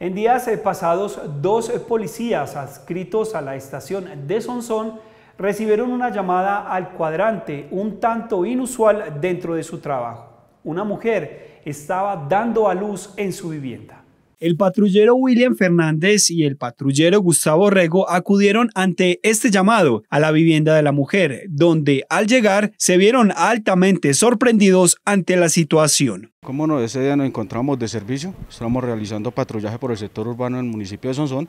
En días pasados, dos policías adscritos a la estación de Sonsón recibieron una llamada al cuadrante un tanto inusual dentro de su trabajo. Una mujer estaba dando a luz en su vivienda. El patrullero William Fernández y el patrullero Gustavo Rego acudieron ante este llamado a la vivienda de la mujer, donde al llegar se vieron altamente sorprendidos ante la situación. Como no, ese día nos encontramos de servicio, estamos realizando patrullaje por el sector urbano el municipio de Sonsón. En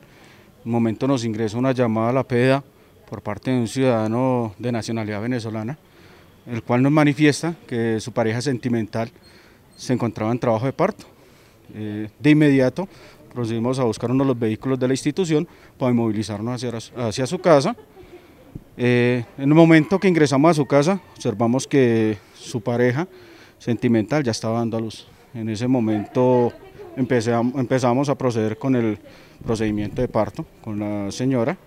un momento nos ingresa una llamada a la PEDA por parte de un ciudadano de nacionalidad venezolana, el cual nos manifiesta que su pareja sentimental se encontraba en trabajo de parto eh, de inmediato procedimos a buscar uno de los vehículos de la institución para movilizarnos hacia, hacia su casa. Eh, en el momento que ingresamos a su casa, observamos que su pareja sentimental ya estaba dando a luz. En ese momento empezamos a proceder con el procedimiento de parto con la señora.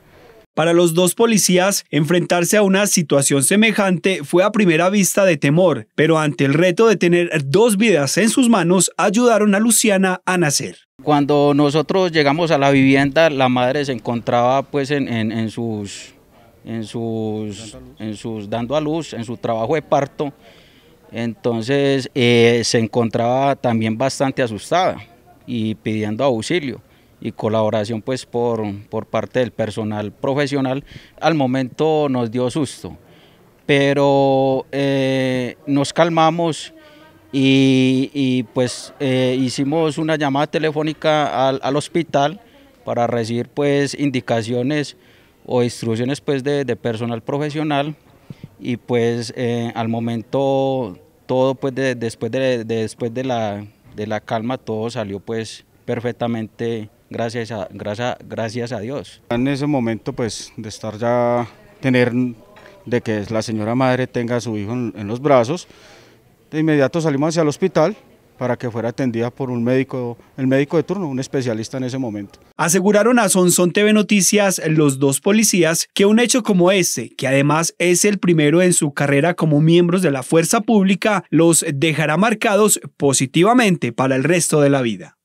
Para los dos policías, enfrentarse a una situación semejante fue a primera vista de temor, pero ante el reto de tener dos vidas en sus manos, ayudaron a Luciana a nacer. Cuando nosotros llegamos a la vivienda, la madre se encontraba pues en, sus en sus, en sus dando a luz, en su trabajo de parto. Entonces eh, se encontraba también bastante asustada y pidiendo auxilio y colaboración pues por, por parte del personal profesional, al momento nos dio susto, pero eh, nos calmamos y, pues eh, hicimos una llamada telefónica al, hospital para recibir pues indicaciones o instrucciones pues de, personal profesional y pues eh, al momento todo pues después, de, la, de la calma todo salió pues perfectamente gracias a, gracias, gracias a Dios. En ese momento pues de estar ya, tener, de que la señora madre tenga a su hijo en, los brazos, de inmediato salimos hacia el hospital para que fuera atendida por un médico, el médico de turno, un especialista en ese momento. Aseguraron a Sonson TV Noticias los dos policías que un hecho como este, que además es el primero en su carrera como miembros de la fuerza pública, los dejará marcados positivamente para el resto de la vida.